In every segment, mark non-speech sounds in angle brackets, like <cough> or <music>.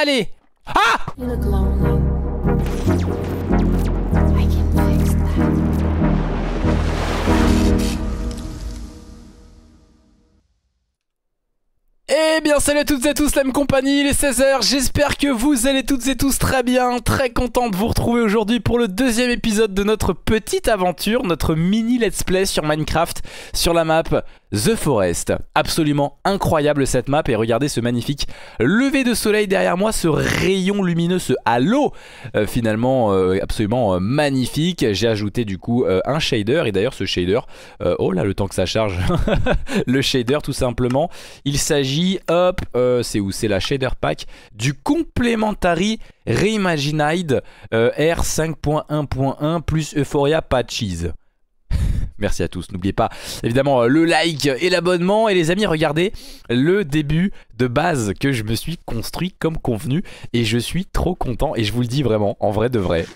Allez Ah Eh bien salut à toutes et tous, la même compagnie, il est 16h, j'espère que vous allez toutes et tous très bien, très content de vous retrouver aujourd'hui pour le deuxième épisode de notre petite aventure, notre mini let's play sur Minecraft, sur la map The Forest. Absolument incroyable cette map et regardez ce magnifique lever de soleil derrière moi, ce rayon lumineux, ce halo euh, finalement euh, absolument euh, magnifique. J'ai ajouté du coup un shader et d'ailleurs ce shader, oh là le temps que ça charge, <laughs> le shader tout simplement, il s'agit, hop, c'est où C'est la shader pack du Complémentary Reimagined R5.1.1 plus Euphoria Patches. Merci à tous. N'oubliez pas évidemment le like et l'abonnement. Et les amis, regardez le début de base que je me suis construit comme convenu. Et je suis trop content. Et je vous le dis vraiment, en vrai de vrai.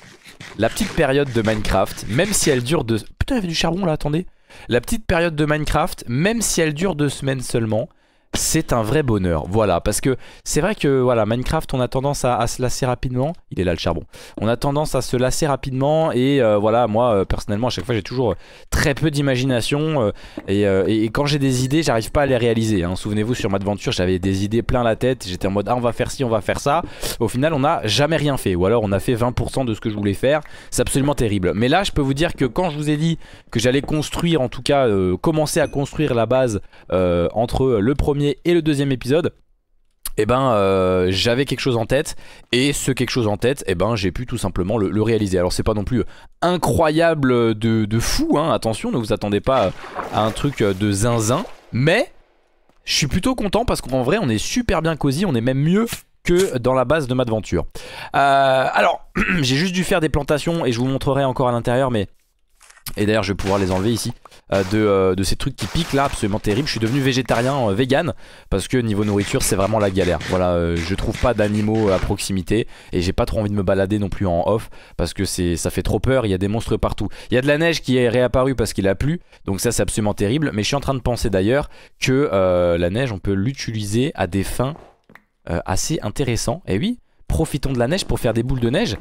La petite période de Minecraft, même si elle dure de Putain, il y avait du charbon là, attendez. La petite période de Minecraft, même si elle dure deux semaines seulement, c'est un vrai bonheur. Voilà, parce que c'est vrai que voilà, Minecraft, on a tendance à, se lasser rapidement. Il est là le charbon. On a tendance à se lasser rapidement et euh, voilà, moi euh, personnellement, à chaque fois, j'ai toujours euh, très peu d'imagination et, quand j'ai des idées, j'arrive pas à les réaliser. Hein. Souvenez-vous, sur ma aventure, j'avais des idées plein la tête. J'étais en mode ah, on va faire ci, on va faire ça. Au final, on n'a jamais rien fait ou alors on a fait 20% de ce que je voulais faire. C'est absolument terrible. Mais là, je peux vous dire que quand je vous ai dit que j'allais construire, en tout cas, commencer à construire la base entre le premier et le deuxième épisode eh ben euh, j'avais quelque chose en tête et ce quelque chose en tête eh ben j'ai pu tout simplement le, réaliser alors c'est pas non plus incroyable de, fou hein, attention ne vous attendez pas à un truc de zinzin mais je suis plutôt content parce qu'en vrai on est super bien cosy on est même mieux que dans la base de ma euh, alors <clears throat> j'ai juste dû faire des plantations et je vous montrerai encore à l'intérieur mais et d'ailleurs je vais pouvoir les enlever ici euh, euh, de, ces trucs qui piquent là absolument terrible je suis devenu végétarien euh, vegan parce que niveau nourriture c'est vraiment la galère voilà je trouve pas d'animaux à proximité et j'ai pas trop envie de me balader non plus en off parce que ça fait trop peur il y a des monstres partout il y a de la neige qui est réapparue parce qu'il a plu donc ça c'est absolument terrible mais je suis en train de penser d'ailleurs que la neige on peut l'utiliser à des fins assez intéressantes et eh oui profitons de la neige pour faire des boules de neige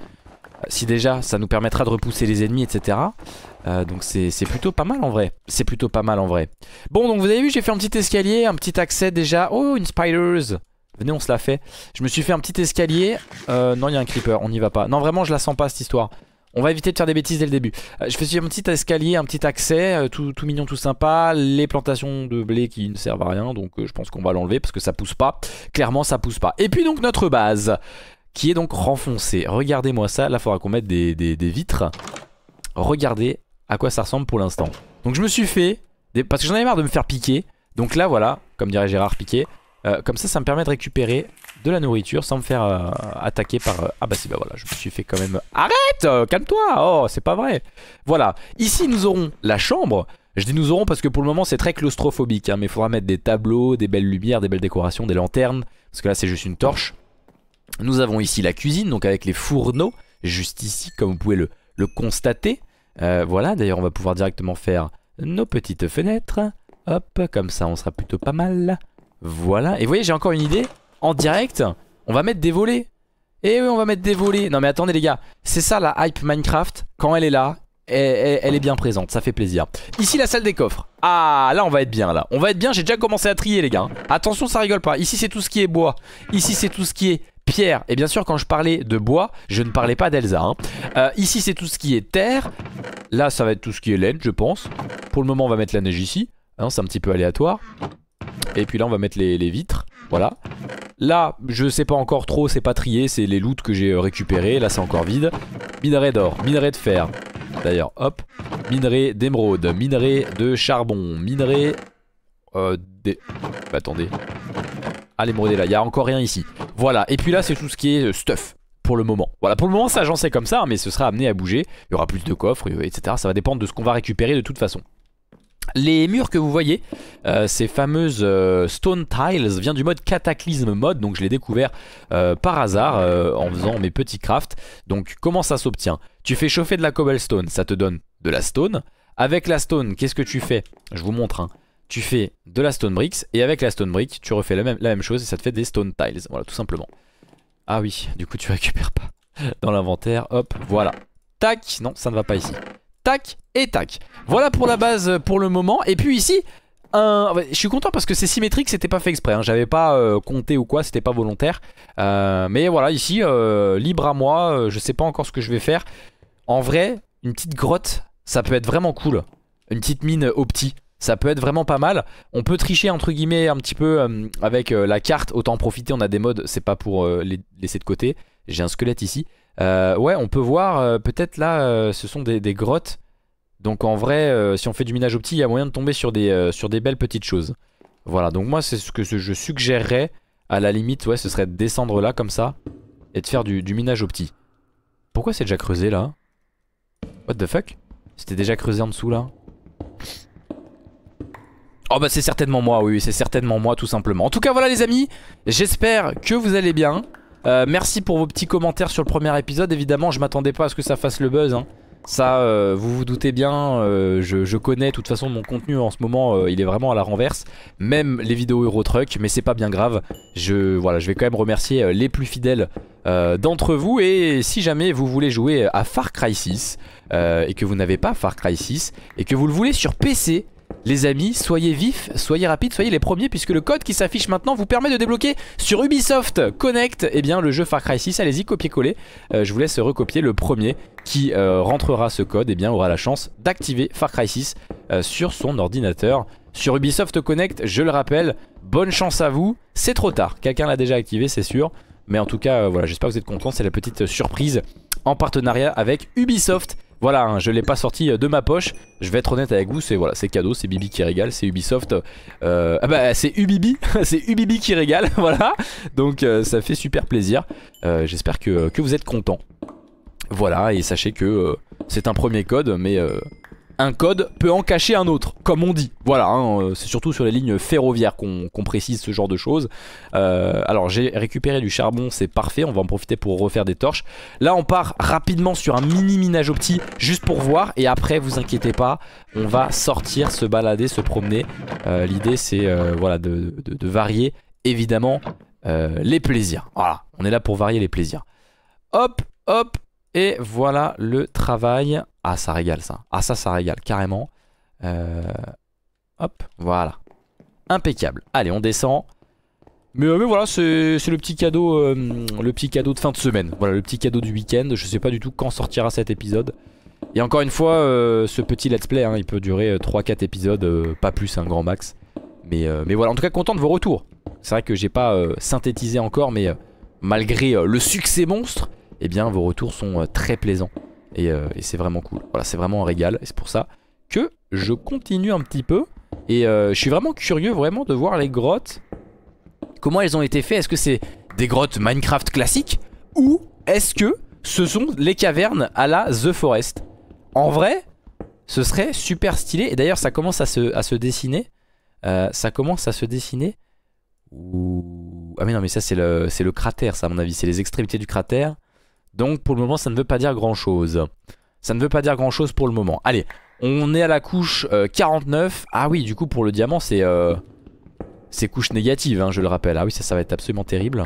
si déjà ça nous permettra de repousser les ennemis, etc. Euh, donc c'est plutôt pas mal en vrai. C'est plutôt pas mal en vrai. Bon, donc vous avez vu, j'ai fait un petit escalier, un petit accès déjà. Oh, une spiders Venez, on se la fait. Je me suis fait un petit escalier. Euh, non, il y a un creeper, on n'y va pas. Non, vraiment, je la sens pas cette histoire. On va éviter de faire des bêtises dès le début. Euh, je fais un petit escalier, un petit accès, tout, tout, mignon, tout sympa. Les plantations de blé qui ne servent à rien, donc je pense qu'on va l'enlever parce que ça pousse pas. Clairement, ça pousse pas. Et puis donc notre base qui est donc renfoncé. Regardez-moi ça, là faudra qu'on mette des, vitres. Regardez à quoi ça ressemble pour l'instant. Donc je me suis fait, parce que j'en avais marre de me faire piquer. Donc là voilà, comme dirait Gérard Piquet, euh, comme ça ça me permet de récupérer de la nourriture sans me faire euh, attaquer par... Euh, ah bah si bah voilà, je me suis fait quand même... Arrête Calme-toi Oh, c'est pas vrai Voilà, ici nous aurons la chambre. Je dis nous aurons parce que pour le moment c'est très claustrophobique, hein, mais il faudra mettre des tableaux, des belles lumières, des belles décorations, des lanternes, parce que là c'est juste une torche. Nous avons ici la cuisine, donc avec les fourneaux, juste ici, comme vous pouvez le, le constater. Euh, voilà, d'ailleurs, on va pouvoir directement faire nos petites fenêtres. Hop, comme ça, on sera plutôt pas mal. Voilà, et vous voyez, j'ai encore une idée. En direct, on va mettre des volets. Eh oui, on va mettre des volets. Non mais attendez les gars, c'est ça la hype Minecraft. Quand elle est là, elle, est bien présente, ça fait plaisir. Ici la salle des coffres. Ah là on va être bien là. On va être bien, j'ai déjà commencé à trier les gars. Attention ça rigole pas. Ici c'est tout ce qui est bois. Ici c'est tout ce qui est pierre. Et bien sûr, quand je parlais de bois, je ne parlais pas d'Elsa. Hein. Euh, ici, c'est tout ce qui est terre. Là, ça va être tout ce qui est laine, je pense. Pour le moment, on va mettre la neige ici. Hein, c'est un petit peu aléatoire. Et puis là, on va mettre les, vitres. Voilà. Là, je sais pas encore trop, c'est pas trié, c'est les loots que j'ai euh, récupéré, Là, c'est encore vide. Minerai d'or, minerai de fer. D'ailleurs, hop. Minerai d'émeraude, minerai de charbon, minerai... Euh, des... attendez. Allez me là, il n'y a encore rien ici. Voilà, et puis là c'est tout ce qui est euh, stuff pour le moment. Voilà, pour le moment ça j'en sais comme ça, hein, mais ce sera amené à bouger. Il y aura plus de coffres, euh, etc. Ça va dépendre de ce qu'on va récupérer de toute façon. Les murs que vous voyez, euh, ces fameuses stone tiles, viennent du mode cataclysme mode, donc je l'ai découvert par hasard en faisant mes petits crafts. Donc comment ça s'obtient Tu fais chauffer de la cobblestone, ça te donne de la stone. Avec la stone, qu'est-ce que tu fais Je vous montre. un. Hein tu fais de la stone bricks et avec la stone brick tu refais la même, la même chose et ça te fait des stone tiles. Voilà tout simplement. Ah oui, du coup tu récupères pas <laughs> dans l'inventaire. Hop, voilà. Tac, non ça ne va pas ici. Tac et tac. Voilà pour la base euh, pour le moment. Et puis ici, un... je suis content parce que c'est symétrique, c'était pas fait exprès. Hein. J'avais pas euh, compté ou quoi, c'était pas volontaire. Euh, mais voilà, ici, libre à moi, je sais pas encore ce que je vais faire. En vrai, une petite grotte, ça peut être vraiment cool. Une petite mine opti ça peut être vraiment pas mal. On peut tricher entre guillemets un petit peu euh, avec euh, la carte, autant en profiter, on a des modes, c'est pas pour euh, les laisser de côté. J'ai un squelette ici. ouais, on peut voir, peut-être là, ce sont des, grottes. Donc en vrai, si on fait du minage au petit, il y a moyen de tomber sur des, sur des belles petites choses. Voilà, donc moi c'est ce que je suggérerais, à la limite, ouais, ce serait de descendre là comme ça, et de faire du, du minage au petit. Pourquoi c'est déjà creusé là What the fuck C'était déjà creusé en dessous là Oh bah c'est certainement moi, oui, c'est certainement moi tout simplement. En tout cas voilà les amis, j'espère que vous allez bien. Euh, merci pour vos petits commentaires sur le premier épisode. Évidemment, je m'attendais pas à ce que ça fasse le buzz. Hein. Ça, euh, vous vous doutez bien, euh, je, connais de toute façon mon contenu en ce moment, il est vraiment à la renverse. Même les vidéos Euro Truck, mais c'est pas bien grave. Je, voilà, je vais quand même remercier les plus fidèles d'entre vous. Et si jamais vous voulez jouer à Far Cry 6, et que vous n'avez pas Far Cry 6, et que vous le voulez sur PC, les amis, soyez vifs, soyez rapides, soyez les premiers puisque le code qui s'affiche maintenant vous permet de débloquer sur Ubisoft Connect eh bien, le jeu Far Cry 6. Allez-y, copier-coller. Euh, je vous laisse recopier. Le premier qui euh, rentrera ce code et eh bien, aura la chance d'activer Far Cry 6 euh, sur son ordinateur. Sur Ubisoft Connect, je le rappelle, bonne chance à vous. C'est trop tard. Quelqu'un l'a déjà activé, c'est sûr. Mais en tout cas, voilà, j'espère que vous êtes contents. C'est la petite surprise en partenariat avec Ubisoft. Voilà, je hein, je l'ai pas sorti euh, de ma poche. Je vais être honnête avec vous, c'est voilà, c'est cadeau, c'est Bibi qui régale, c'est Ubisoft. Euh, ah bah c'est Ubibi, <laughs> c'est Ubibi qui régale, <laughs> voilà. Donc euh, ça fait super plaisir. J'espère que, que, vous êtes contents. Voilà, et sachez que c'est un premier code, mais un code peut en cacher un autre, comme on dit. Voilà, hein, euh, c'est surtout sur les lignes ferroviaires qu'on précise ce genre de choses. Euh, alors j'ai récupéré du charbon, c'est parfait, on va en profiter pour refaire des torches. Là on part rapidement sur un mini minage opti juste pour voir, et après vous inquiétez pas, on va sortir, se balader, se promener. Euh, l'idée c'est voilà, de, de, varier évidemment les plaisirs. Voilà, on est là pour varier les plaisirs. Hop, hop, et voilà le travail. Ah, ça régale ça. Ah, ça, ça régale carrément. Euh, hop, voilà. Impeccable. Allez, on descend. Mais, euh, voilà, c'est le petit cadeau euh, le petit cadeau de fin de semaine. Voilà, le petit cadeau du week-end. Je sais pas du tout quand sortira cet épisode. Et encore une fois, ce petit let's play, hein, il peut durer 3-4 épisodes, pas plus, un grand max. Mais, mais, voilà, en tout cas, content de vos retours. C'est vrai que j'ai pas synthétisé encore, mais malgré le succès monstre, eh bien vos retours sont euh, très plaisants. Euh, et, c'est vraiment cool. Voilà, c'est vraiment un régal. Et c'est pour ça que je continue un petit peu. Et euh, je suis vraiment curieux vraiment de voir les grottes. Comment elles ont été faites Est-ce que c'est des grottes Minecraft classiques Ou est-ce que ce sont les cavernes à la The Forest En vrai, ce serait super stylé. Et d'ailleurs, ça commence à se, dessiner. ça commence à se dessiner. Ah mais non, mais ça c'est le, le cratère, ça à mon avis. C'est les extrémités du cratère. Donc pour le moment, ça ne veut pas dire grand-chose. Ça ne veut pas dire grand-chose pour le moment. Allez, on est à la couche 49. Euh, ah oui, du coup, pour le diamant, c'est euh, couche négative, hein, je le rappelle. Ah oui, ça, ça va être absolument terrible.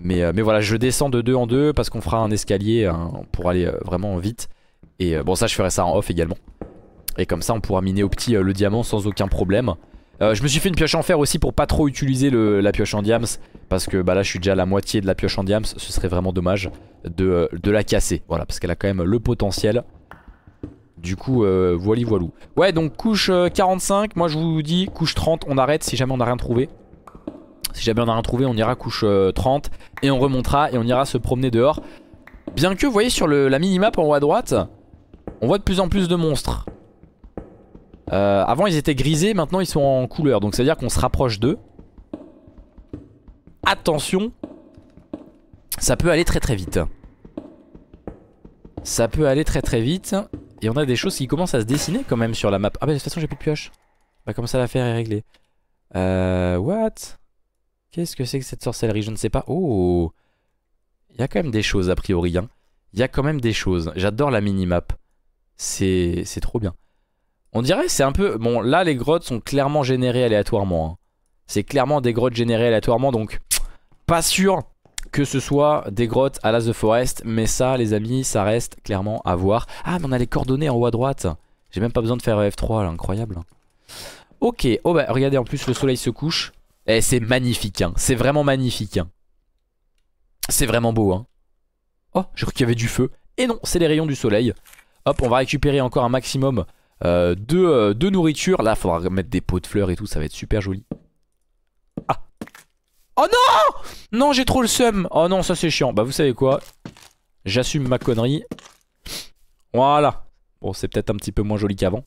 Mais, euh, mais voilà, je descends de deux en deux parce qu'on fera un escalier hein, pour aller euh, vraiment vite. Et bon, ça, je ferai ça en off également. Et comme ça, on pourra miner au petit le diamant sans aucun problème. Euh, je me suis fait une pioche en fer aussi pour pas trop utiliser la pioche en diams. Parce que bah, là je suis déjà à la moitié de la pioche en diams. Ce serait vraiment dommage de, euh, la casser. Voilà parce qu'elle a quand même le potentiel. Du coup, euh, voili voilou. Ouais, donc couche 45, euh, moi je vous dis, couche 30, on arrête si jamais on a rien trouvé. Si jamais on a rien trouvé, on ira couche 30 et on remontera et on ira se promener dehors. Bien que, vous voyez, sur le, la minimap en haut à droite, on voit de plus en plus de monstres. Euh, avant ils étaient grisés, maintenant ils sont en couleur. Donc ça veut dire qu'on se rapproche d'eux. Attention, ça peut aller très très vite. Ça peut aller très très vite. Et on a des choses qui commencent à se dessiner quand même sur la map. Ah bah de toute façon j'ai plus de pioche. Bah comme ça l'affaire est réglée. Euh, what Qu'est-ce que c'est que cette sorcellerie Je ne sais pas. Oh Il y a quand même des choses a priori. Hein. Il y a quand même des choses. J'adore la C'est... C'est trop bien. On dirait c'est un peu... Bon là les grottes sont clairement générées aléatoirement. Hein. C'est clairement des grottes générées aléatoirement donc pas sûr que ce soit des grottes à la The forest. Mais ça les amis ça reste clairement à voir. Ah mais on a les coordonnées en haut à droite. J'ai même pas besoin de faire F3 là incroyable. Ok oh bah regardez en plus le soleil se couche. Eh c'est magnifique hein. C'est vraiment magnifique hein. C'est vraiment beau hein. Oh, je crois qu'il y avait du feu. Et non, c'est les rayons du soleil. Hop, on va récupérer encore un maximum de, euh, de, euh, nourriture. Là, faudra mettre des pots de fleurs et tout, ça va être super joli. Ah Oh non Non, j'ai trop le seum Oh non, ça c'est chiant. Bah vous savez quoi J'assume ma connerie. Voilà. Bon, c'est peut-être un petit peu moins joli qu'avant.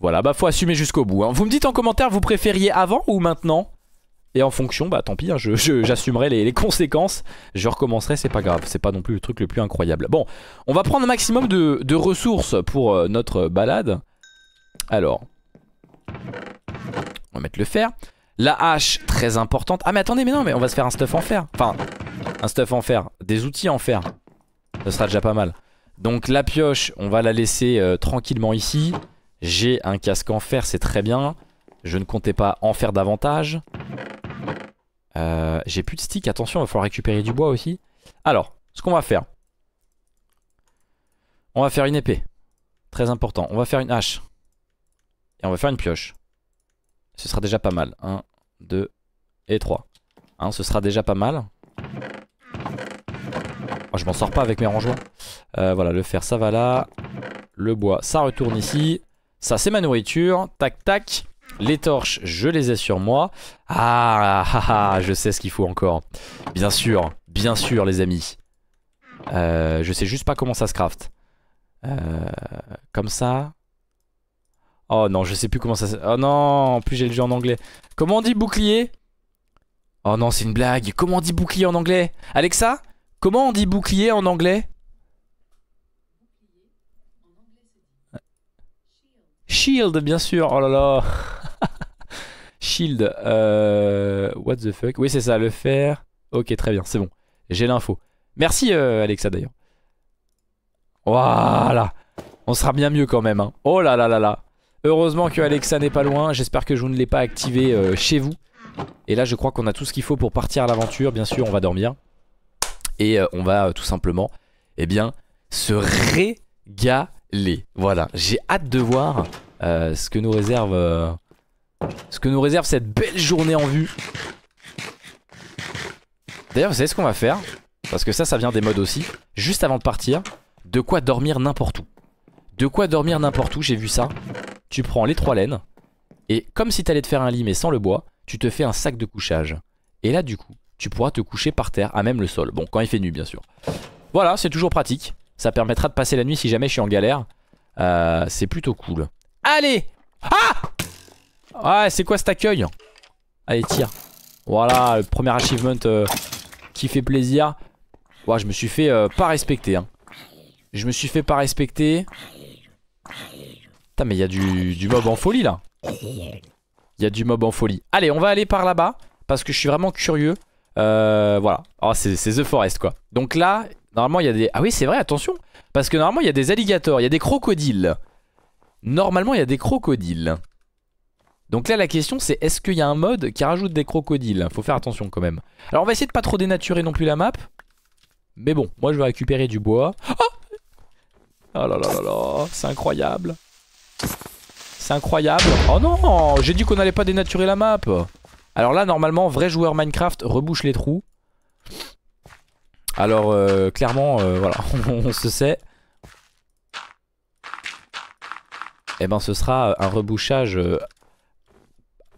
Voilà, bah faut assumer jusqu'au bout. Hein. Vous me dites en commentaire, vous préfériez avant ou maintenant et en fonction, bah tant pis, hein, j'assumerai les, conséquences, je recommencerai, c'est pas grave, c'est pas non plus le truc le plus incroyable. Bon, on va prendre un maximum de, ressources pour euh, notre balade. Alors, on va mettre le fer. La hache, très importante. Ah mais attendez, mais non, mais on va se faire un stuff en fer. Enfin, un stuff en fer, des outils en fer. Ce sera déjà pas mal. Donc la pioche, on va la laisser euh, tranquillement ici. J'ai un casque en fer, c'est très bien. Je ne comptais pas en faire davantage. Euh, j'ai plus de stick, attention, il va falloir récupérer du bois aussi. Alors, ce qu'on va faire. On va faire une épée. Très important. On va faire une hache. Et on va faire une pioche. Ce sera déjà pas mal. 1, 2 et 3. Hein, ce sera déjà pas mal. Oh, je m'en sors pas avec mes rangements. Euh, voilà, le fer, ça va là. Le bois, ça retourne ici. Ça, c'est ma nourriture. Tac, tac. Les torches, je les ai sur moi. Ah, ah, ah je sais ce qu'il faut encore. Bien sûr, bien sûr, les amis. Euh, je sais juste pas comment ça se craft. Euh, comme ça. Oh non, je sais plus comment ça se... Oh non, en plus j'ai le jeu en anglais. Comment on dit bouclier Oh non, c'est une blague. Comment on dit bouclier en anglais Alexa Comment on dit bouclier en anglais Shield, bien sûr. Oh là là. <laughs> Shield. Euh, what the fuck Oui, c'est ça, le fer. Ok, très bien, c'est bon. J'ai l'info. Merci, euh, Alexa, d'ailleurs. Voilà. On sera bien mieux quand même. Hein. Oh là là là là. Heureusement que Alexa n'est pas loin. J'espère que je ne l'ai pas activé euh, chez vous. Et là, je crois qu'on a tout ce qu'il faut pour partir à l'aventure. Bien sûr, on va dormir. Et on va tout simplement, eh bien, se régaler les. Voilà, j'ai hâte de voir euh, ce que nous réserve euh, ce que nous réserve cette belle journée en vue. D'ailleurs, vous savez ce qu'on va faire Parce que ça, ça vient des modes aussi. Juste avant de partir, de quoi dormir n'importe où. De quoi dormir n'importe où, j'ai vu ça. Tu prends les trois laines, et comme si tu t'allais te faire un lit mais sans le bois, tu te fais un sac de couchage. Et là, du coup, tu pourras te coucher par terre, à même le sol. Bon, quand il fait nu, bien sûr. Voilà, c'est toujours pratique. Ça permettra de passer la nuit si jamais je suis en galère. Euh, c'est plutôt cool. Allez Ah Ouais, c'est quoi cet accueil Allez, tire. Voilà, le premier achievement euh, qui fait plaisir. Ouais, je me suis fait euh, pas respecter. Hein. Je me suis fait pas respecter. Putain, mais il y a du, mob en folie, là. Il y a du mob en folie. Allez, on va aller par là-bas. Parce que je suis vraiment curieux. voilà. Oh, c'est The Forest, quoi. Donc là, Normalement, il y a des... Ah oui, c'est vrai, attention. Parce que normalement, il y a des alligators, il y a des crocodiles. Normalement, il y a des crocodiles. Donc là, la question, c'est est-ce qu'il y a un mode qui rajoute des crocodiles Faut faire attention quand même. Alors, on va essayer de pas trop dénaturer non plus la map. Mais bon, moi, je vais récupérer du bois. Oh, oh là là là là, c'est incroyable. C'est incroyable. Oh non, j'ai dit qu'on allait pas dénaturer la map. Alors là, normalement, vrai joueur Minecraft rebouche les trous. Alors euh, clairement, euh, voilà, <laughs> on, se sait. Et eh ben ce sera euh, un rebouchage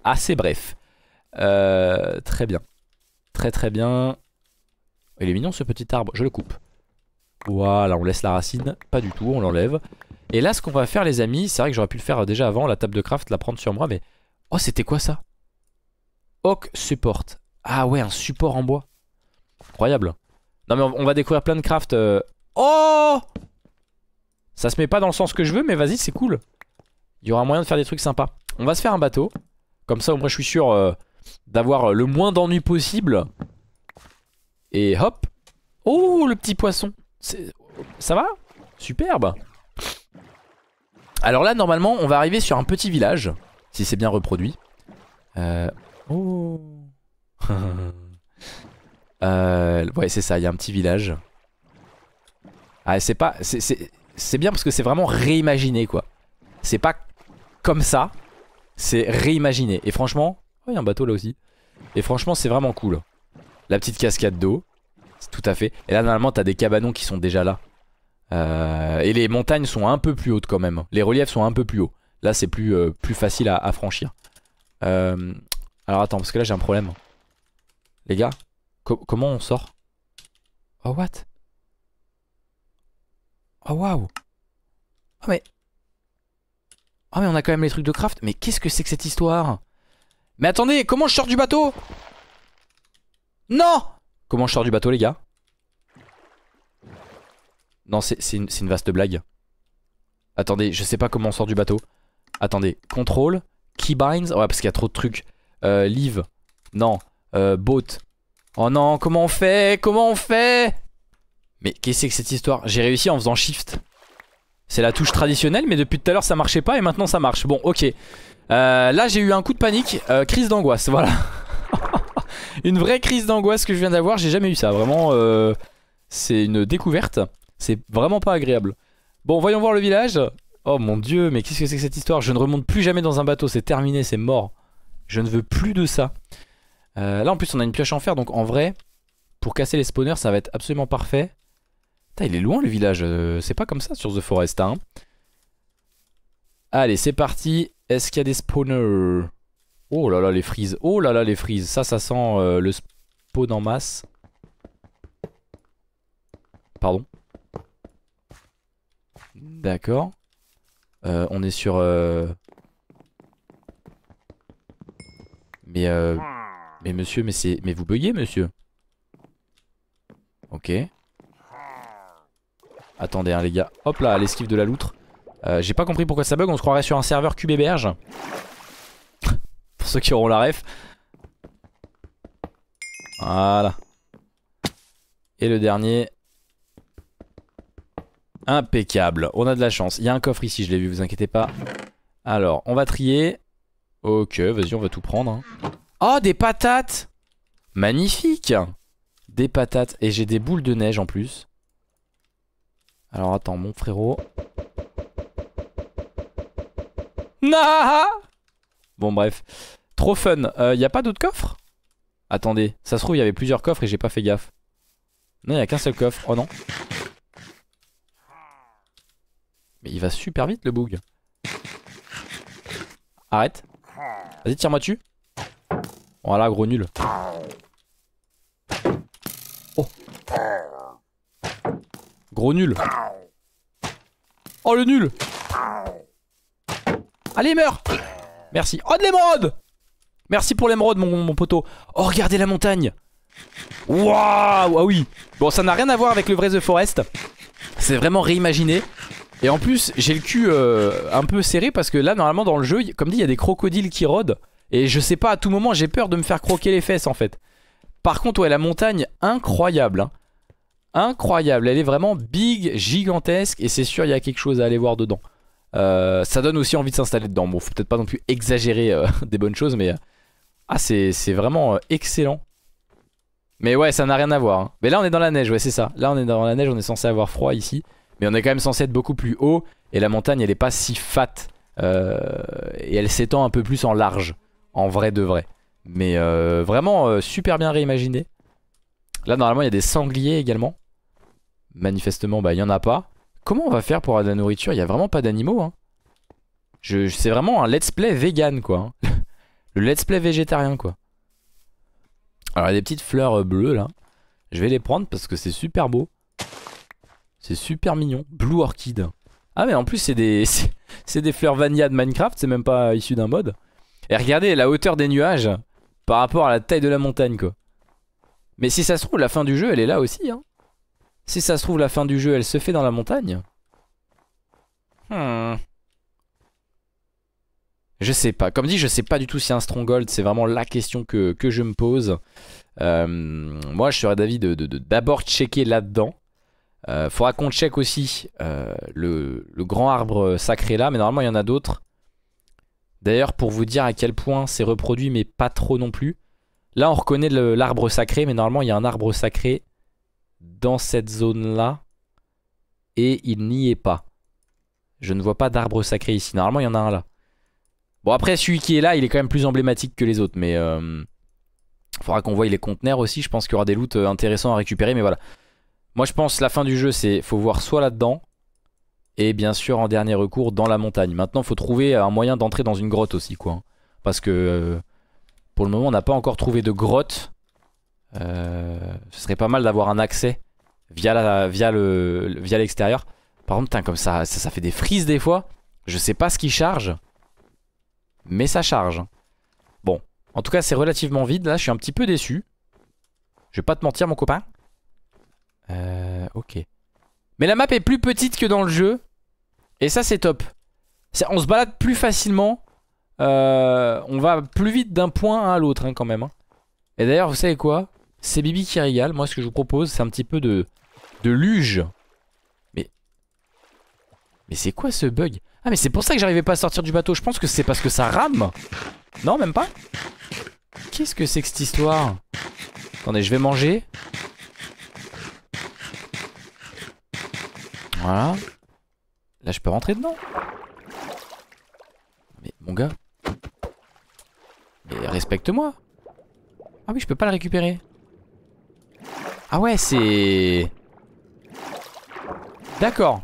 assez bref. très bien. Très très bien. Il est mignon ce petit arbre, je le coupe. Voilà, on laisse la racine, pas du tout, on l'enlève. Et là ce qu'on va faire les amis, c'est vrai que j'aurais pu le faire déjà avant, la table de craft, la prendre sur moi, mais... Oh c'était quoi ça Oak support. Ah ouais, un support en bois. Incroyable. Non mais on va découvrir plein de craft euh. Oh Ça se met pas dans le sens que je veux, mais vas-y, c'est cool. Il y aura moyen de faire des trucs sympas. On va se faire un bateau. Comme ça, au moins, je suis sûr euh, d'avoir euh, le moins d'ennuis possible. Et hop Oh, le petit poisson Ça va Superbe Alors là, normalement, on va arriver sur un petit village. Si c'est bien reproduit. Euh... Oh <laughs> Euh, ouais, c'est ça, il y a un petit village. Ah, c'est pas... C'est bien parce que c'est vraiment réimaginé, quoi. C'est pas comme ça, c'est réimaginé. Et franchement... il y a un bateau là aussi. Et franchement, c'est vraiment cool. La petite cascade d'eau. Tout à fait. Et là, normalement, t'as des cabanons qui sont déjà là. Euh, et les montagnes sont un peu plus hautes quand même. Les reliefs sont un peu plus hauts. Là, c'est plus, euh, plus facile à, franchir. alors, attends, parce que là, j'ai un problème. Les gars, comment on sort Oh, what Oh, waouh Oh, mais... Oh, mais on a quand même les trucs de craft. Mais qu'est-ce que c'est que cette histoire Mais attendez, comment je sors du bateau Non Comment je sors du bateau, les gars Non, c'est une, vaste blague. Attendez, je sais pas comment on sort du bateau. Attendez, contrôle, keybinds. Ouais, parce qu'il y a trop de trucs. Euh, leave, non. Euh, boat, Oh non, comment on fait Comment on fait Mais qu'est-ce que c'est cette histoire J'ai réussi en faisant shift. C'est la touche traditionnelle, mais depuis tout à l'heure ça marchait pas et maintenant ça marche. Bon, ok. Euh, là j'ai eu un coup de panique, euh, crise d'angoisse, voilà. <laughs> une vraie crise d'angoisse que je viens d'avoir, j'ai jamais eu ça. Vraiment, euh, c'est une découverte. C'est vraiment pas agréable. Bon, voyons voir le village. Oh mon dieu, mais qu'est-ce que c'est que cette histoire Je ne remonte plus jamais dans un bateau, c'est terminé, c'est mort. Je ne veux plus de ça. Euh, là en plus on a une pioche en fer donc en vrai pour casser les spawners ça va être absolument parfait. Putain il est loin le village, euh, c'est pas comme ça sur The Forest hein. Allez c'est parti, est-ce qu'il y a des spawners Oh là là les frises, oh là là les frises, ça ça sent euh, le spawn en masse. Pardon. D'accord. on est sur... Mais... Euh... Mais monsieur, mais c'est. Mais vous buguez, monsieur Ok. Attendez, hein, les gars. Hop là, l'esquive de la loutre. Euh, j'ai pas compris pourquoi ça bug. On se croirait sur un serveur QBberge. <laughs> Pour ceux qui auront la ref. Voilà. Et le dernier. Impeccable. On a de la chance. Il y a un coffre ici, je l'ai vu, vous inquiétez pas. Alors, on va trier. Ok, vas-y, on va tout prendre. Hein. Oh, des patates Magnifique Des patates. Et j'ai des boules de neige en plus. Alors attends, mon frérot. Nah bon bref. Trop fun. Il euh, y a pas d'autres coffres Attendez, ça se trouve il y avait plusieurs coffres et j'ai pas fait gaffe. Non, il n'y a qu'un seul coffre. Oh non. Mais il va super vite le bug. Arrête. Vas-y, tire-moi dessus. Voilà, oh, gros nul. Oh. Gros nul. Oh, le nul. Allez, meurs. Merci. Oh, de l'émeraude Merci pour l'émeraude, mon, poteau. Oh, regardez la montagne. Waouh Ah oui. Bon, ça n'a rien à voir avec le vrai The Forest. C'est vraiment réimaginé. Et en plus, j'ai le cul euh, un peu serré parce que là, normalement, dans le jeu, comme dit, il y a des crocodiles qui rôdent. Et je sais pas, à tout moment, j'ai peur de me faire croquer les fesses en fait. Par contre, ouais, la montagne, incroyable. Hein. Incroyable. Elle est vraiment big, gigantesque. Et c'est sûr, il y a quelque chose à aller voir dedans. Euh, ça donne aussi envie de s'installer dedans. Bon, faut peut-être pas non plus exagérer euh, <laughs> des bonnes choses, mais. Euh, ah, c'est vraiment excellent. Mais ouais, ça n'a rien à voir. Hein. Mais là, on est dans la neige, ouais, c'est ça. Là, on est dans la neige, on est censé avoir froid ici. Mais on est quand même censé être beaucoup plus haut. Et la montagne, elle est pas si fat. et elle s'étend un peu plus en large. En vrai de vrai. Mais euh, vraiment euh, super bien réimaginé. Là normalement il y a des sangliers également. Manifestement bah il n'y en a pas. Comment on va faire pour avoir de la nourriture Il n'y a vraiment pas d'animaux. Hein. Je, C'est vraiment un let's play vegan quoi. Hein. <laughs> Le let's play végétarien quoi. Alors il y a des petites fleurs euh, bleues là. Je vais les prendre parce que c'est super beau. C'est super mignon. Blue Orchid. Ah mais en plus c'est des, <laughs> des fleurs vanilla de Minecraft. C'est même pas issu d'un mode. Et regardez la hauteur des nuages par rapport à la taille de la montagne, quoi. Mais si ça se trouve, la fin du jeu, elle est là aussi, hein. Si ça se trouve, la fin du jeu, elle se fait dans la montagne. Hmm. Je sais pas. Comme dit, je sais pas du tout si un stronghold, c'est vraiment la question que, je me pose. Euh, moi, je serais d'avis de d'abord checker là-dedans. Euh, faudra qu'on check aussi euh, le, le, grand arbre sacré là, mais normalement il y en a d'autres. D'ailleurs, pour vous dire à quel point c'est reproduit, mais pas trop non plus. Là, on reconnaît l'arbre sacré, mais normalement, il y a un arbre sacré dans cette zone-là. Et il n'y est pas. Je ne vois pas d'arbre sacré ici. Normalement, il y en a un là. Bon, après, celui qui est là, il est quand même plus emblématique que les autres. Mais il euh, faudra qu'on voie les conteneurs aussi. Je pense qu'il y aura des loots euh, intéressants à récupérer. Mais voilà. Moi, je pense que la fin du jeu, c'est faut voir soit là-dedans, et bien sûr en dernier recours dans la montagne. Maintenant, faut trouver un moyen d'entrer dans une grotte aussi, quoi. Parce que euh, pour le moment, on n'a pas encore trouvé de grotte. Euh, ce serait pas mal d'avoir un accès via la, via le via l'extérieur. Par contre, comme ça, ça, ça, fait des frises des fois. Je sais pas ce qui charge, mais ça charge. Bon, en tout cas, c'est relativement vide. Là, je suis un petit peu déçu. Je vais pas te mentir, mon copain. Euh, ok. Mais la map est plus petite que dans le jeu. Et ça, c'est top. On se balade plus facilement. Euh, on va plus vite d'un point à l'autre hein, quand même. Hein. Et d'ailleurs, vous savez quoi C'est Bibi qui régale. Moi, ce que je vous propose, c'est un petit peu de, de luge. Mais, mais c'est quoi ce bug Ah, mais c'est pour ça que j'arrivais pas à sortir du bateau. Je pense que c'est parce que ça rame. Non, même pas Qu'est-ce que c'est que cette histoire Attendez, je vais manger. Voilà. Là, je peux rentrer dedans Mais mon gars. Mais respecte-moi. Ah oui, je peux pas le récupérer. Ah ouais, c'est... D'accord.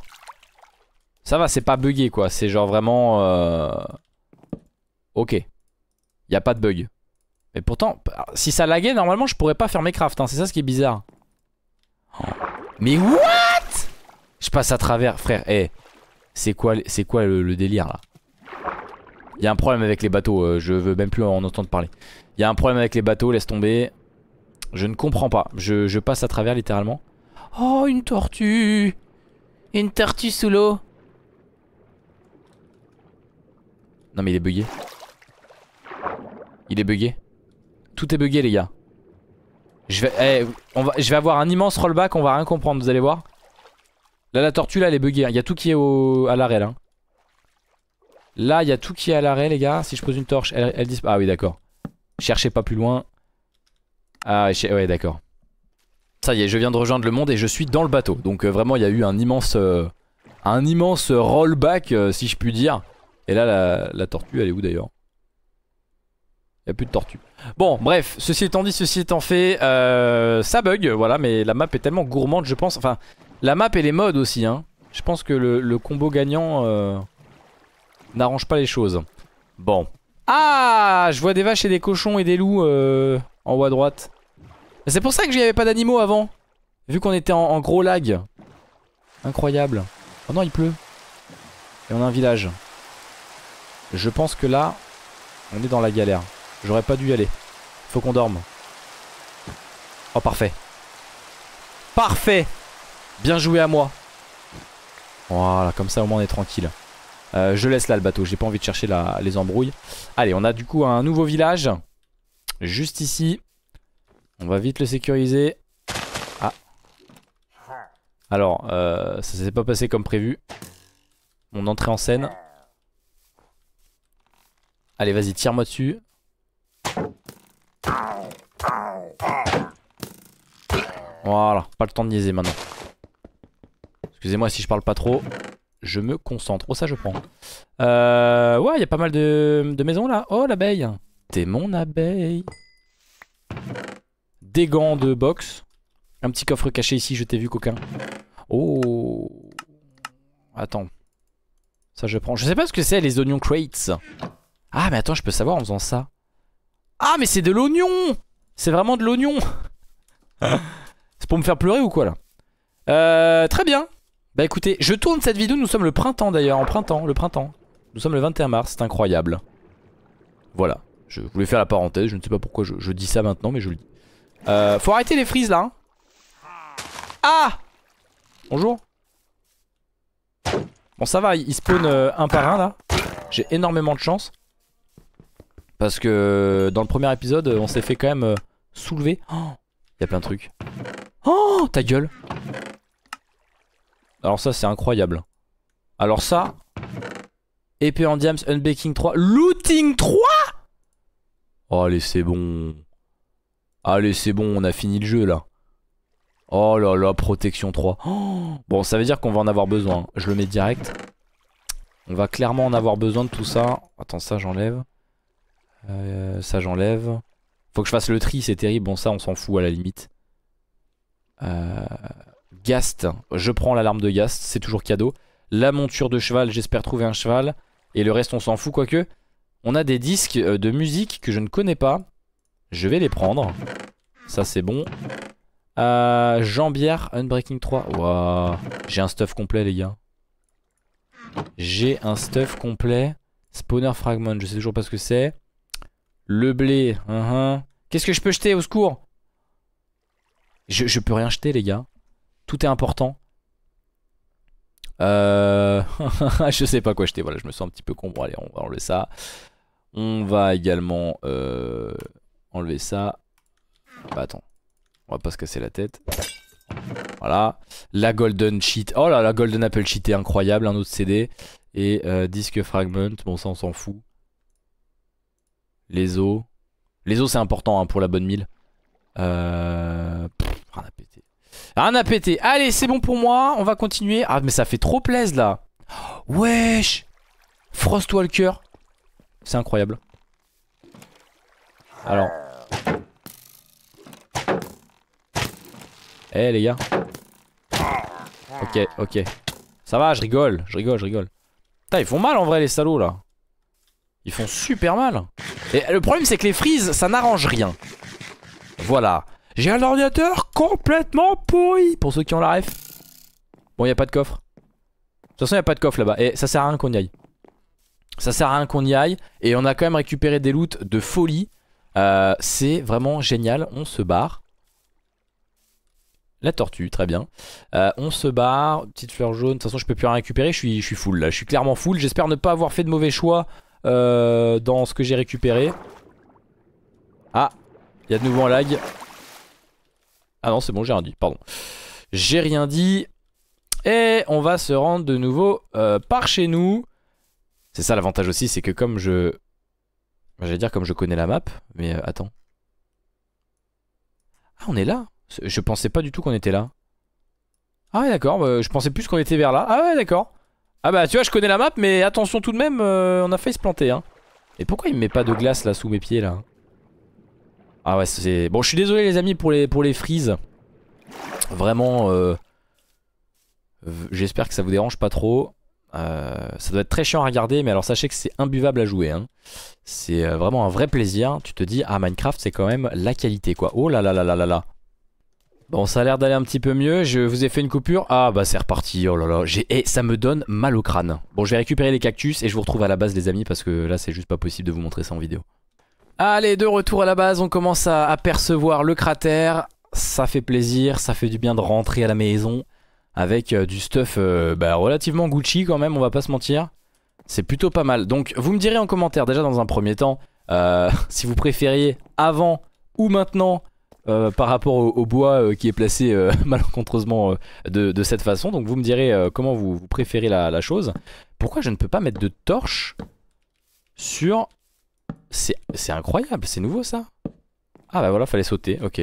Ça va, c'est pas bugué quoi. C'est genre vraiment... Euh, ok. Y a pas de bug. Mais pourtant, si ça laguait, normalement, je pourrais pas faire mes crafts. Hein. C'est ça ce qui est bizarre. Mais what passe à travers, frère. Eh, c'est quoi, c'est quoi le, délire là Il y a un problème avec les bateaux. Euh, je veux même plus en entendre parler. Il y a un problème avec les bateaux. Laisse tomber. Je ne comprends pas. Je, passe à travers littéralement. Oh, une tortue Une tortue sous l'eau Non mais il est bugué. Il est bugué. Tout est bugué les gars. Je vais, eh, on je vais avoir un immense rollback, on va rien comprendre, vous allez voir. Là, la tortue, là, elle est buggée. Hein. Il y a tout qui est au... à l'arrêt, là. Hein. Là, il y a tout qui est à l'arrêt, les gars. Si je pose une torche, elle, disparaît. Ah oui, d'accord. Cherchez pas plus loin. Ah, ouais, d'accord. Ça y est, je viens de rejoindre le monde et je suis dans le bateau. Donc euh, vraiment, il y a eu un immense, euh, un immense rollback, euh, si je puis dire. Et là, la, la tortue, elle est où d'ailleurs Il n'y a plus de tortue. Bon, bref, ceci étant dit, ceci étant fait, ça bug, voilà. Mais la map est tellement gourmande, je pense. Enfin, la map et les modes aussi. Hein. Je pense que le, combo gagnant euh, n'arrange pas les choses. Bon. Ah Je vois des vaches et des cochons et des loups euh, en haut à droite. C'est pour ça que j'y avais pas d'animaux avant. Vu qu'on était en, en, gros lag. Incroyable. Oh non, il pleut. Et on a un village. Je pense que là, on est dans la galère. J'aurais pas dû y aller. Faut qu'on dorme. Oh, parfait. Parfait Bien joué à moi. Voilà, comme ça au moins on est tranquille. Euh, je laisse là le bateau, j'ai pas envie de chercher les embrouilles. Allez, on a du coup un nouveau village. Juste ici. On va vite le sécuriser. Ah. Alors, euh, ça s'est pas passé comme prévu. Mon entrée en scène. Allez, vas-y, tire-moi dessus. Voilà, pas le temps de niaiser maintenant. Excusez-moi si je parle pas trop. Je me concentre. Oh, ça, je prends. Euh, ouais, il y a pas mal de, de maisons là. Oh, l'abeille. T'es mon abeille. Des gants de boxe. Un petit coffre caché ici, je t'ai vu, coquin. Oh. Attends. Ça, je prends. Je sais pas ce que c'est, les oignons crates. Ah, mais attends, je peux savoir en faisant ça. Ah, mais c'est de l'oignon C'est vraiment de l'oignon <laughs> C'est pour me faire pleurer ou quoi, là euh, Très bien. Bah écoutez, je tourne cette vidéo, nous sommes le printemps d'ailleurs, en printemps, le printemps. Nous sommes le 21 mars, c'est incroyable. Voilà, je voulais faire la parenthèse, je ne sais pas pourquoi je, dis ça maintenant, mais je le dis. Euh, faut arrêter les frises là. Hein. Ah Bonjour. Bon ça va, ils spawn euh, un par un là. J'ai énormément de chance. Parce que dans le premier épisode, on s'est fait quand même euh, soulever. Oh il y a plein de trucs. Oh, ta gueule alors ça, c'est incroyable. Alors ça, épée en diams, unbaking 3, looting 3 Oh, allez, c'est bon. Allez, c'est bon, on a fini le jeu, là. Oh là là, protection 3. bon, ça veut dire qu'on va en avoir besoin. Je le mets direct. On va clairement en avoir besoin de tout ça. Attends, ça, j'enlève. Euh, ça, j'enlève. Faut que je fasse le tri, c'est terrible. Bon, ça, on s'en fout à la limite. Euh... Gast. Je prends l'alarme de Gast, c'est toujours cadeau. La monture de cheval, j'espère trouver un cheval. Et le reste, on s'en fout, quoique. On a des disques euh, de musique que je ne connais pas. Je vais les prendre. Ça, c'est bon. Euh, jambière, Unbreaking 3. J'ai un stuff complet, les gars. J'ai un stuff complet. Spawner fragment, je sais toujours pas ce que c'est. Le blé. Uh-huh. Qu'est-ce que je peux jeter au secours je, je, peux rien jeter, les gars. Tout est important. Euh... <laughs> je sais pas quoi jeter. Voilà, je me sens un petit peu con. allez, on va enlever ça. On va également euh, enlever ça. Bah attends, on va pas se casser la tête. Voilà. La Golden Cheat. Oh là, la Golden Apple Cheat est incroyable. Un autre CD. Et euh, Disque Fragment. Bon, ça, on s'en fout. Les os. Les os, c'est important hein, pour la bonne mille. Euh... Un a pété, Allez, c'est bon pour moi. On va continuer. Ah, mais ça fait trop plaise là. Wesh. Frostwalker. C'est incroyable. Alors. Eh les gars. Ok, ok. Ça va, je rigole, je rigole, je rigole. Putain, ils font mal en vrai les salauds là. Ils font super mal. Et le problème c'est que les freezes, ça n'arrange rien. Voilà. J'ai un ordinateur complètement pourri Pour ceux qui ont la ref. Bon, il a pas de coffre. De toute façon, il a pas de coffre là-bas. Et ça sert à rien qu'on y aille. Ça sert à rien qu'on y aille. Et on a quand même récupéré des loots de folie. Euh, c'est vraiment génial. On se barre. La tortue, très bien. Euh, on se barre, petite fleur jaune. De toute façon, je peux plus rien récupérer. Je suis, je suis full là. Je suis clairement full. J'espère ne pas avoir fait de mauvais choix euh, dans ce que j'ai récupéré. Ah, il y a de nouveau un lag. Ah non, c'est bon, j'ai rien dit, pardon. J'ai rien dit. Et on va se rendre de nouveau euh, par chez nous. C'est ça l'avantage aussi, c'est que comme je... J'allais dire comme je connais la map, mais euh, attends. Ah, on est là Je pensais pas du tout qu'on était là. Ah ouais, d'accord, bah, je pensais plus qu'on était vers là. Ah ouais, d'accord. Ah bah tu vois, je connais la map, mais attention tout de même, euh, on a failli se planter. Hein. Et pourquoi il me met pas de glace là sous mes pieds là ah ouais, c'est... Bon, je suis désolé les amis pour les, pour les freezes. Vraiment, euh, j'espère que ça vous dérange pas trop. Euh, ça doit être très chiant à regarder, mais alors sachez que c'est imbuvable à jouer. Hein. C'est euh, vraiment un vrai plaisir. Tu te dis, ah Minecraft, c'est quand même la qualité quoi. Oh là là là là là là. Bon, ça a l'air d'aller un petit peu mieux. Je vous ai fait une coupure. Ah bah c'est reparti, oh là là. Et eh, ça me donne mal au crâne. Bon, je vais récupérer les cactus et je vous retrouve à la base les amis parce que là, c'est juste pas possible de vous montrer ça en vidéo. Allez, de retour à la base, on commence à apercevoir le cratère. Ça fait plaisir, ça fait du bien de rentrer à la maison avec euh, du stuff euh, bah, relativement Gucci quand même, on va pas se mentir. C'est plutôt pas mal. Donc vous me direz en commentaire déjà dans un premier temps euh, <laughs> si vous préfériez avant ou maintenant par rapport au, bois qui est placé <laughs> malencontreusement de, cette façon. Donc vous me direz comment vous, préférez la, chose. Pourquoi je ne peux pas mettre de torche sur c'est incroyable, c'est nouveau ça Ah bah voilà, fallait sauter, ok.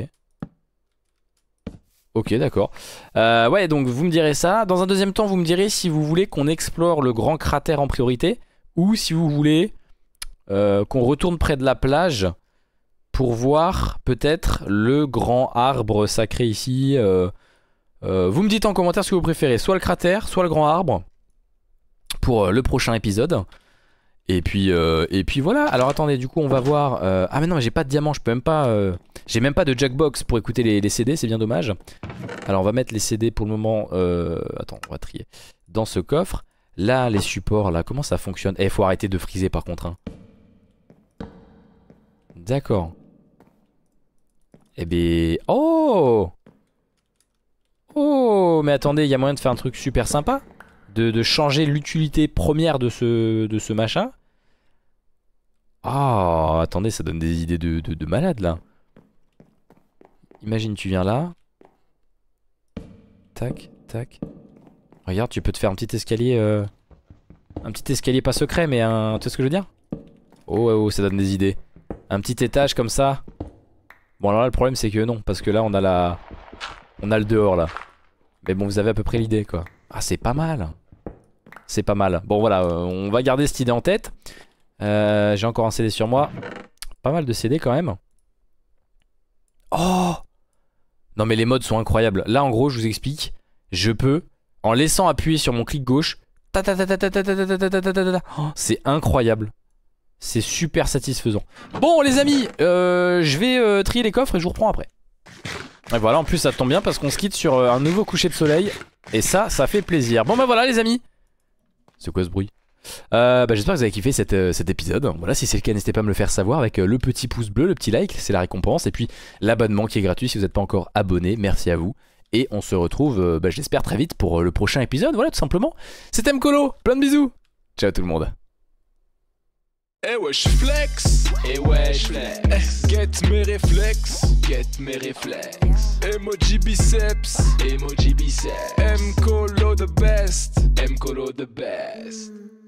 Ok, d'accord. Euh, ouais, donc vous me direz ça. Dans un deuxième temps, vous me direz si vous voulez qu'on explore le grand cratère en priorité ou si vous voulez euh, qu'on retourne près de la plage pour voir peut-être le grand arbre sacré ici. Euh, vous me dites en commentaire ce que vous préférez, soit le cratère, soit le grand arbre pour le prochain épisode. Et puis, euh, et puis voilà. Alors attendez, du coup, on va voir. Euh, ah, mais non, j'ai pas de diamant, je peux même pas. Euh, j'ai même pas de jackbox pour écouter les, CD, c'est bien dommage. Alors on va mettre les CD pour le moment. Attends, on va trier. Dans ce coffre. Là, les supports, là, comment ça fonctionne Eh, faut arrêter de friser par contre. Hein. D'accord. Eh ben. Oh Oh Mais attendez, il y a moyen de faire un truc super sympa de, changer l'utilité première de ce, de ce machin. Ah, attendez, ça donne des idées de, malade là. Imagine, tu viens là. Tac, tac. Regarde, tu peux te faire un petit escalier. Euh, un petit escalier pas secret, mais un. Tu sais ce que je veux dire oh, oh, ça donne des idées. Un petit étage comme ça. Bon, alors là, le problème, c'est que non, parce que là, on a la. On a le dehors là. Mais bon, vous avez à peu près l'idée quoi. Ah, c'est pas mal. C'est pas mal. Bon voilà, on va garder cette idée en tête. J'ai encore un CD sur moi. Pas mal de CD quand même. Oh Non mais les modes sont incroyables. Là en gros je vous explique. Je peux, en laissant appuyer sur mon clic gauche, c'est incroyable. C'est super satisfaisant. Bon les amis, je vais trier les coffres et je vous reprends après. Et voilà, en plus ça tombe bien parce qu'on se quitte sur un nouveau coucher de soleil. Et ça, ça fait plaisir. Bon ben voilà les amis c'est quoi ce bruit euh, bah, J'espère que vous avez kiffé euh, cet épisode. Voilà, si c'est le cas, n'hésitez pas à me le faire savoir avec euh, le petit pouce bleu, le petit like, c'est la récompense. Et puis l'abonnement qui est gratuit si vous n'êtes pas encore abonné. Merci à vous. Et on se retrouve, bah, j'espère, très vite pour le prochain épisode. Voilà, tout simplement. C'était Mkolo. Plein de bisous. Ciao tout le monde. Eh ouais, flex. Eh ouais, flex. Eh, get mes réflexes. Get mes réflexes. Emoji biceps. Emoji biceps. M Colo the best. M Colo the best.